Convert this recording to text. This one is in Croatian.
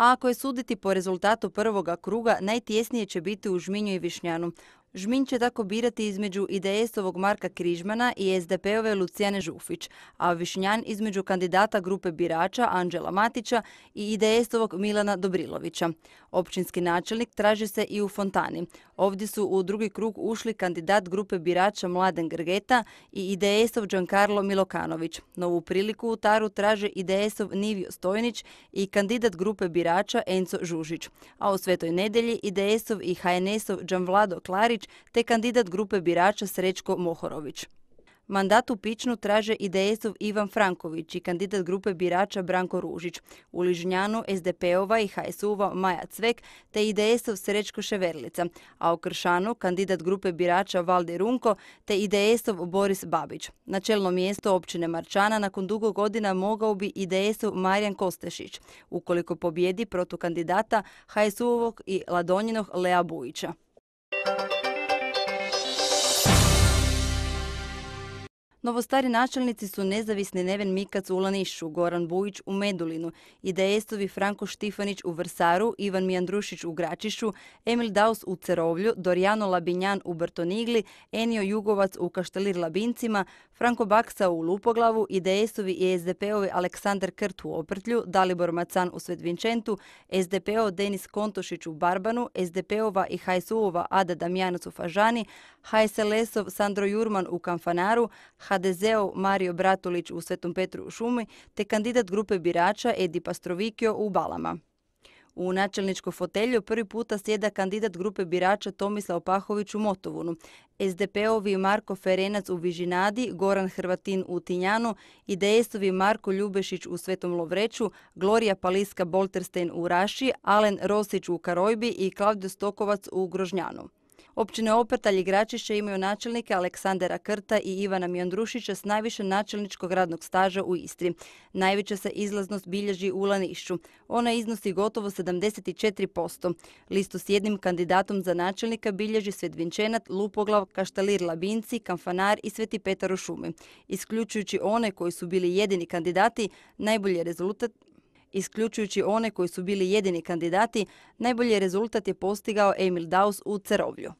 a ako je suditi po rezultatu prvoga kruga, najtjesnije će biti u Žminju i Višnjanu. Žmin će tako birati između IDS-ovog Marka Križmana i SDP-ove Lucijane Žufić, a Višnjan između kandidata grupe birača Anđela Matića i IDS-ovog Milana Dobrilovića. Općinski načelnik traži se i u Fontani. Ovdje su u drugi krug ušli kandidat grupe birača Mladen Grgeta i IDS-ov Giancarlo Milokanović. Novu priliku u Taru traže IDS-ov Nivio Stojnić i kandidat grupe birača Enco Žužić. A u Svetoj nedelji IDS-ov i HNS-ov Vlado Klarić te kandidat grupe birača Srećko Mohorović. Mandat u Pičnu traže ds ov Ivan Franković i kandidat grupe birača Branko Ružić, u Ližnjanu SDP-ova i HSU-ova Maja Cvek te ds ov Srećko Ševerlica, a u Kršanu kandidat grupe birača Valde Runko te ds ov Boris Babić. Na čelno mjesto općine Marčana nakon dugo godina mogao bi ds ov Marjan Kostešić, ukoliko pobjedi protukandidata kandidata HSU-ovog i Ladonjinog Lea Bujića. Novostari načelnici su nezavisni Neven Mikac u Lanišu, Goran Bujić u Medulinu, IDS-ovi Franko Štifanić u Vrsaru, Ivan Mijandrušić u Gračišu, Emil Daus u Cerovlju, Dorijano Labinjan u Brtonigli, Enio Jugovac u Kaštelir Labincima, Franko Baksa u Lupoglavu, IDS-ovi i SDP-ovi Aleksandar Krt u Oprtlju, Dalibor Macan u Svedvinčentu, SDP-o Denis Kontošić u Barbanu, SDP-ova i HSU-ova Ada Damjanac u Fažani, HSLS-ov Sandro Jurman u Kamfanaru, HDZ-ov Mario Bratulić u Svetom Petru u šumi te kandidat grupe birača Edi Pastrovikio u Balama. U načelničko fotelju prvi puta sjeda kandidat grupe birača Tomislav Pahović u Motovunu, SDP-ovi Marko Ferenac u Vižinadi, Goran Hrvatin u Tinjanu, IDS-ovi Marko Ljubešić u Svetom Lovreću, Gloria Paliska Bolterstein u Raši, Alen Rosić u Karojbi i Klaudio Stokovac u Grožnjanu. Općine Oprtalj i Gračišće imaju načelnike Aleksandera Krta i Ivana Mijandrušića s najviše načelničkog radnog staža u Istri. Najveća se izlaznost bilježi u Lanišću. Ona iznosi gotovo 74%. Listu s jednim kandidatom za načelnika bilježi Svedvinčenat, Lupoglav, Kaštalir Labinci, Kamfanar i Sveti Petar u šumi. Isključujući one koji su bili jedini kandidati, najbolji rezultat Isključujući one koji su bili jedini kandidati, najbolji rezultat je postigao Emil Daus u Cerovlju.